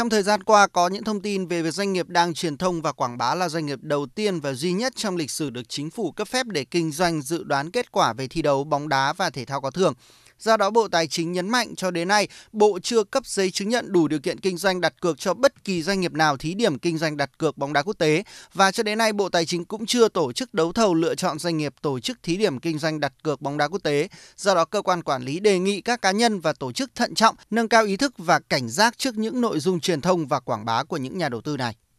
Trong thời gian qua có những thông tin về việc doanh nghiệp đang truyền thông và quảng bá là doanh nghiệp đầu tiên và duy nhất trong lịch sử được chính phủ cấp phép để kinh doanh dự đoán kết quả về thi đấu bóng đá và thể thao có thưởng. Do đó Bộ Tài chính nhấn mạnh cho đến nay, Bộ chưa cấp giấy chứng nhận đủ điều kiện kinh doanh đặt cược cho bất kỳ doanh nghiệp nào thí điểm kinh doanh đặt cược bóng đá quốc tế và cho đến nay Bộ Tài chính cũng chưa tổ chức đấu thầu lựa chọn doanh nghiệp tổ chức thí điểm kinh doanh đặt cược bóng đá quốc tế. Do đó cơ quan quản lý đề nghị các cá nhân và tổ chức thận trọng, nâng cao ý thức và cảnh giác trước những nội dung truyền thông và quảng bá của những nhà đầu tư này.